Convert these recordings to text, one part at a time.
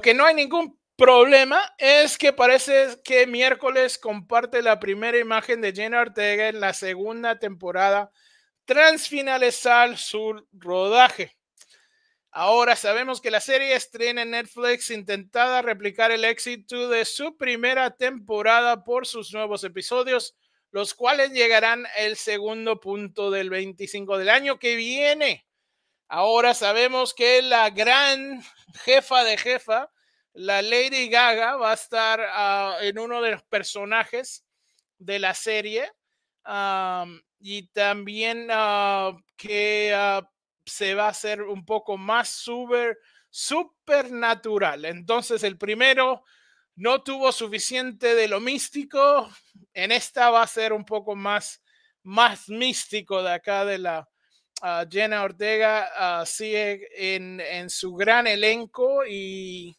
que no hay ningún problema es que parece que miércoles comparte la primera imagen de Jenna Ortega en la segunda temporada tras finalizar su rodaje. Ahora sabemos que la serie estrena en Netflix intentada replicar el éxito de su primera temporada por sus nuevos episodios, los cuales llegarán el segundo punto del 25 del año que viene. Ahora sabemos que la gran jefa de jefa, la Lady Gaga, va a estar ah, en uno de los personajes de la serie. y también ah, que ah, se va a hacer un poco más super, supernatural. Entonces, el primero no tuvo suficiente de lo místico. En esta va a ser un poco más, más místico de acá de la, Jenna Ortega sigue en, su gran elenco y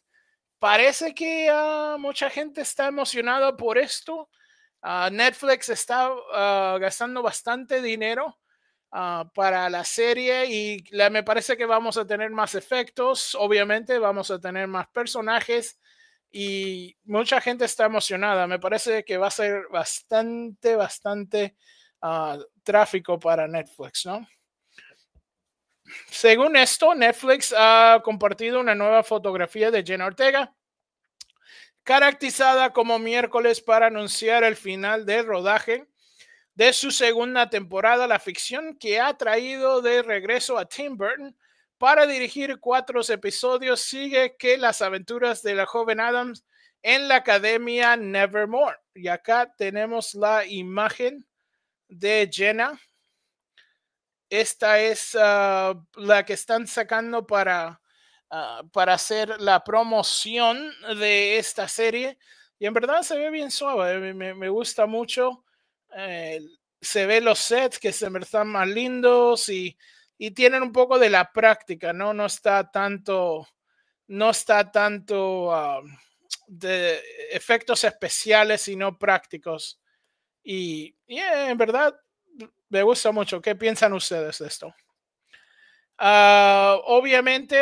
parece que ah, mucha gente está emocionada por esto. Ah, Netflix está ah, gastando bastante dinero para la serie y me parece que vamos a tener más efectos, obviamente vamos a tener más personajes y mucha gente está emocionada. Me parece que va a ser bastante, bastante tráfico para Netflix, ¿no? Según esto, Netflix ha compartido una nueva fotografía de Jenna Ortega, caracterizada como miércoles para anunciar el final del rodaje de su segunda temporada, la ficción que ha traído de regreso a Tim Burton para dirigir cuatro episodios, sigue que las aventuras de la joven Adams en la academia Nevermore. Y acá tenemos la imagen de Jenna esta es ah, la que están sacando para, ah, para hacer la promoción de esta serie. Y en verdad se ve bien suave, me, gusta mucho. Eh, se ve los sets que se están más lindos y, tienen un poco de la práctica, ¿no? No está tanto, no está tanto ah, de efectos especiales, sino prácticos. Y eh, en verdad me gusta mucho. ¿Qué piensan ustedes de esto? Ah, obviamente,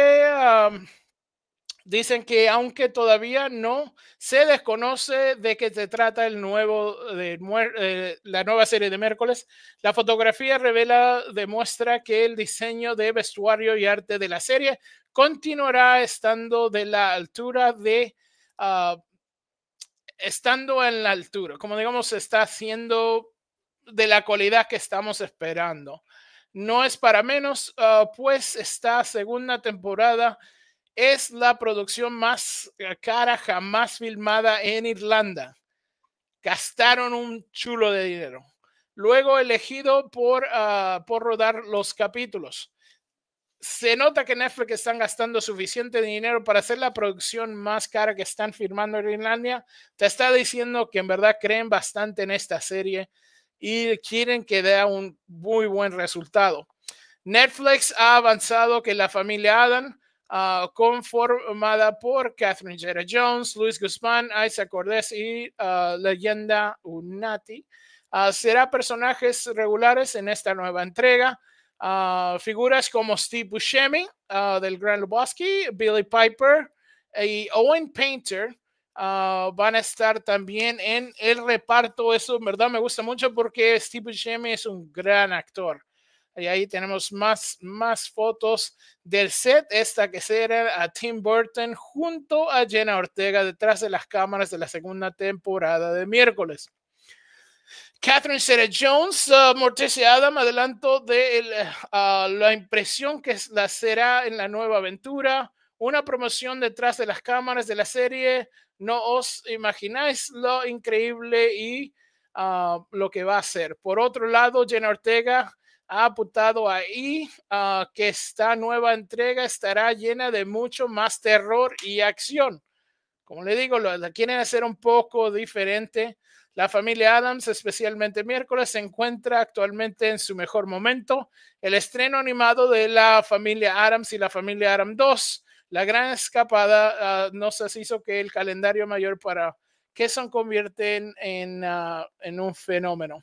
dicen que aunque todavía no se desconoce de qué se trata el nuevo, de, eh, la nueva serie de miércoles, la fotografía revela, demuestra que el diseño de vestuario y arte de la serie continuará estando de la altura de... Ah, estando en la altura, como digamos, está haciendo de la cualidad que estamos esperando. No es para menos, ah, pues esta segunda temporada es la producción más eh, cara jamás filmada en Irlanda. Gastaron un chulo de dinero. Luego elegido por, ah, por rodar los capítulos. Se nota que Netflix están gastando suficiente dinero para hacer la producción más cara que están firmando en Irlanda. Te está diciendo que en verdad creen bastante en esta serie y quieren que dé un muy buen resultado. Netflix ha avanzado que la familia Adam, ah, conformada por Catherine Jera Jones, Luis Guzmán, Isaac Cordes y ah, Leyenda Unati, ah, será personajes regulares en esta nueva entrega. figuras como Steve Buscemi del Gran Lebowski, Billy Piper y Owen Painter Ah, van a estar también en el reparto. Eso en verdad me gusta mucho porque Steve Buscemi es un gran actor. Y ahí tenemos más, más fotos del set. Esta que será a Tim Burton junto a Jenna Ortega detrás de las cámaras de la segunda temporada de miércoles. Catherine Zeta Jones, ah, Morticia Adam, adelanto de ah, la impresión que la será en la nueva aventura una promoción detrás de las cámaras de la serie. No os imagináis lo increíble y ah, lo que va a ser. Por otro lado, Jenna Ortega ha apuntado ahí ah, que esta nueva entrega estará llena de mucho más terror y acción. Como le digo, la, la quieren hacer un poco diferente. La familia Adams, especialmente miércoles, se encuentra actualmente en su mejor momento. El estreno animado de la familia Adams y la familia Adams 2 la gran escapada ah, nos hizo que el calendario mayor para que son convierten ah, en, un fenómeno.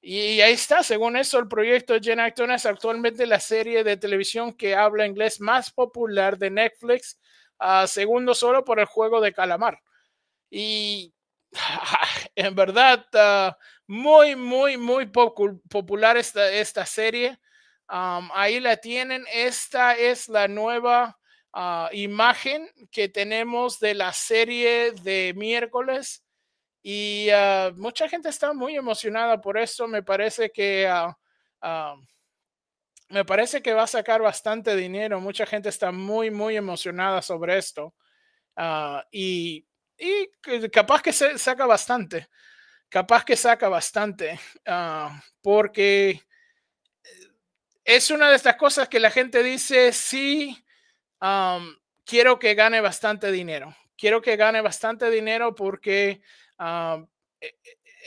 Y ahí está, según eso, el proyecto Gen Acton es actualmente la serie de televisión que habla inglés más popular de Netflix, ah, segundo solo por el juego de calamar. Y en verdad, muy, muy, muy popular esta, esta serie. ahí la tienen. Esta es la nueva Ah, imagen que tenemos de la serie de miércoles y ah, mucha gente está muy emocionada por esto Me parece que ah, me parece que va a sacar bastante dinero. Mucha gente está muy muy emocionada sobre esto y, y capaz que se saca bastante. Capaz que saca bastante porque eh, es una de estas cosas que la gente dice sí quiero que gane bastante dinero. Quiero que gane bastante dinero porque e,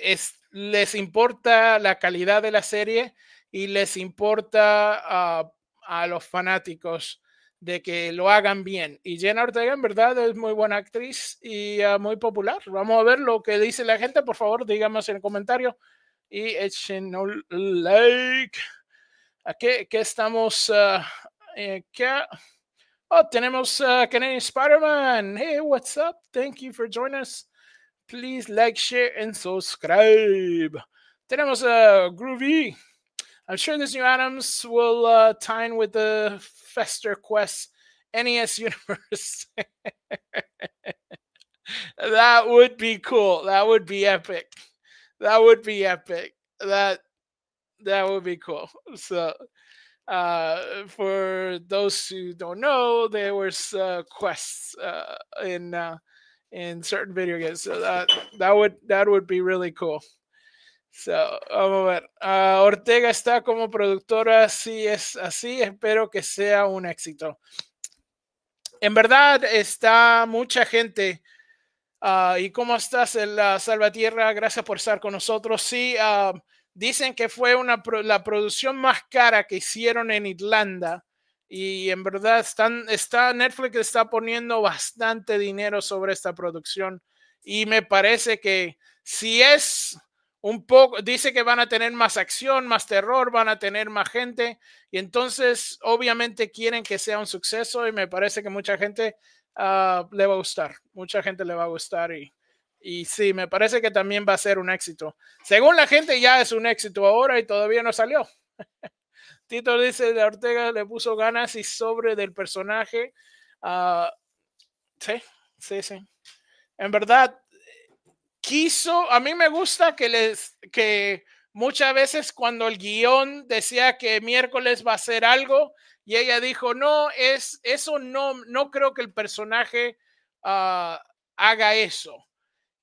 e, les importa la calidad de la serie y les importa ah, a los fanáticos de que lo hagan bien. Y Jenna Ortega en verdad es muy buena actriz y ah, muy popular. Vamos a ver lo que dice la gente. Por favor, díganos en el comentario y echen un like. ¿A qué, estamos? Ah, eh, ¿qué? Oh, tenemos uh, Canadian Spider-Man. Hey, what's up? Thank you for joining us. Please like, share, and subscribe. Tenemos uh, Groovy. I'm sure these new items will uh, tie in with the Fester Quest NES universe. that would be cool. That would be epic. That would be epic. That that would be cool. So Uh, for those who don't know, there was uh, quests uh, in uh, in certain video games, so that that would that would be really cool. So, vamos a ver. Uh, Ortega está como productora, si es así, espero que sea un éxito. En verdad está mucha gente. Uh, ¿Y cómo estás, en la Salvatierra? Gracias por estar con nosotros. Sí, ah, Dicen que fue una la producción más cara que hicieron en Irlanda y en verdad están, está, Netflix está poniendo bastante dinero sobre esta producción y me parece que si es un poco, dice que van a tener más acción, más terror, van a tener más gente y entonces obviamente quieren que sea un suceso y me parece que mucha gente ah, le va a gustar, mucha gente le va a gustar y y sí, me parece que también va a ser un éxito. Según la gente, ya es un éxito ahora y todavía no salió. Tito dice, de Ortega le puso ganas y sobre del personaje. Ah, sí, sí, sí. En verdad, quiso, a mí me gusta que les, que muchas veces cuando el guión decía que miércoles va a ser algo y ella dijo, no, es, eso no, no creo que el personaje ah, haga eso.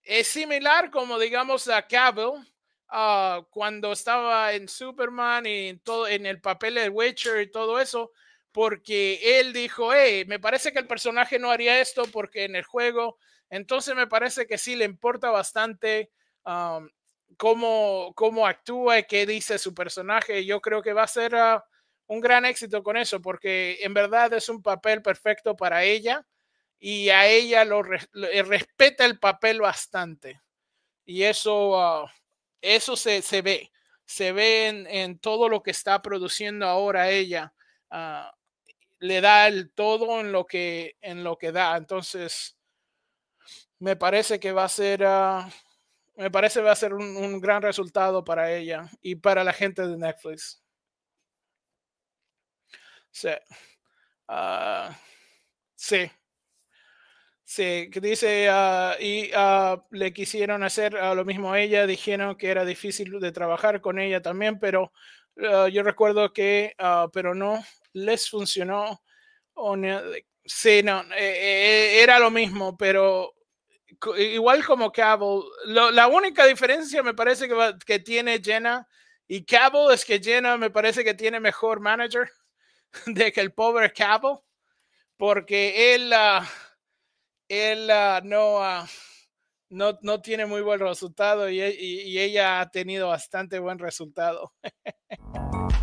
Es similar como digamos a Cavill ah, cuando estaba en Superman y en, todo, en el papel de Witcher y todo eso, porque él dijo, hey, me parece que el personaje no haría esto porque en el juego, entonces me parece que sí le importa bastante cómo, cómo actúa y qué dice su personaje. Yo creo que va a ser ah, un gran éxito con eso, porque en verdad es un papel perfecto para ella y a ella lo, respeta el papel bastante. Y eso, ah, eso se, ve, se ve en, todo lo que está produciendo ahora ella. Ah, le da el todo en lo que, en lo que da. Entonces, me parece que va a ser, ah, me parece va a ser un, gran resultado para ella y para la gente de Netflix. Sí. sí, Sí, dice, ah, y ah, le quisieron hacer ah, lo mismo a ella, dijeron que era difícil de trabajar con ella también, pero yo recuerdo que, pero no les funcionó. Eh, sí, no, eh, eh, era lo mismo, pero igual como Cabo, la única diferencia me parece que, que tiene Jenna y Cabo es que Jenna me parece que tiene mejor manager de que el pobre Cabo, porque él él ah, ah, no, no, tiene muy buen resultado y ella ha tenido bastante buen resultado.